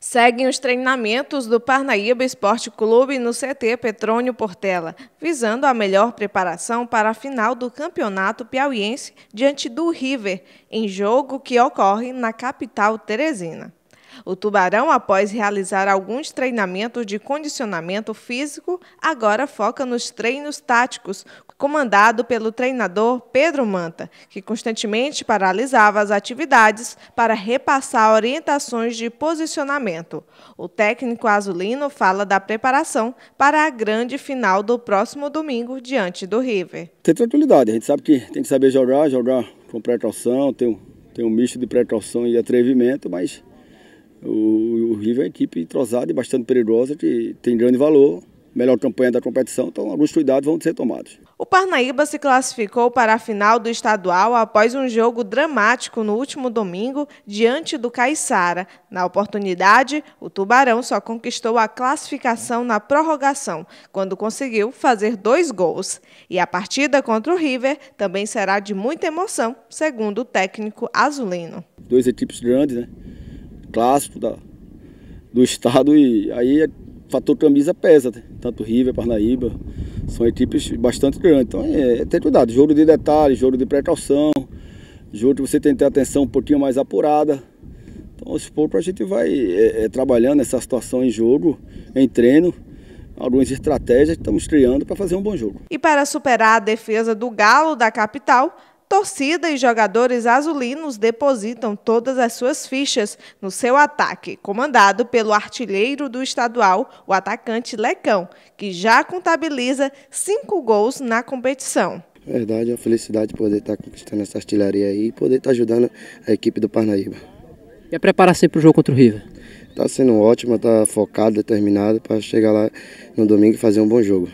Seguem os treinamentos do Parnaíba Esporte Clube no CT Petrônio Portela, visando a melhor preparação para a final do Campeonato Piauiense diante do River, em jogo que ocorre na capital teresina. O Tubarão, após realizar alguns treinamentos de condicionamento físico, agora foca nos treinos táticos, comandado pelo treinador Pedro Manta, que constantemente paralisava as atividades para repassar orientações de posicionamento. O técnico azulino fala da preparação para a grande final do próximo domingo diante do River. Tem tranquilidade, a gente sabe que tem que saber jogar, jogar com precaução, tem um, tem um misto de precaução e atrevimento, mas o, o River é uma equipe entrosada e bastante perigosa, que tem grande valor, melhor campanha da competição, então alguns cuidados vão ser tomados. O Parnaíba se classificou para a final do estadual após um jogo dramático no último domingo diante do Caiçara. Na oportunidade, o Tubarão só conquistou a classificação na prorrogação, quando conseguiu fazer dois gols. E a partida contra o River também será de muita emoção, segundo o técnico azulino. Dois equipes grandes, né? clássico da, do estado e aí o é fator camisa pesa, né? tanto River, Parnaíba, são equipes bastante grandes. Então é, é ter cuidado, jogo de detalhe, jogo de precaução, jogo que você tem que ter atenção um pouquinho mais apurada. Então aos poucos a gente vai é, é, trabalhando essa situação em jogo, em treino, algumas estratégias que estamos criando para fazer um bom jogo. E para superar a defesa do Galo da capital, torcida e jogadores azulinos depositam todas as suas fichas no seu ataque, comandado pelo artilheiro do estadual, o atacante Lecão, que já contabiliza cinco gols na competição. Verdade, é uma felicidade poder estar conquistando essa artilharia aí e poder estar ajudando a equipe do Parnaíba. E a preparação para o jogo contra o River? Está sendo ótima, está focado, determinado para chegar lá no domingo e fazer um bom jogo.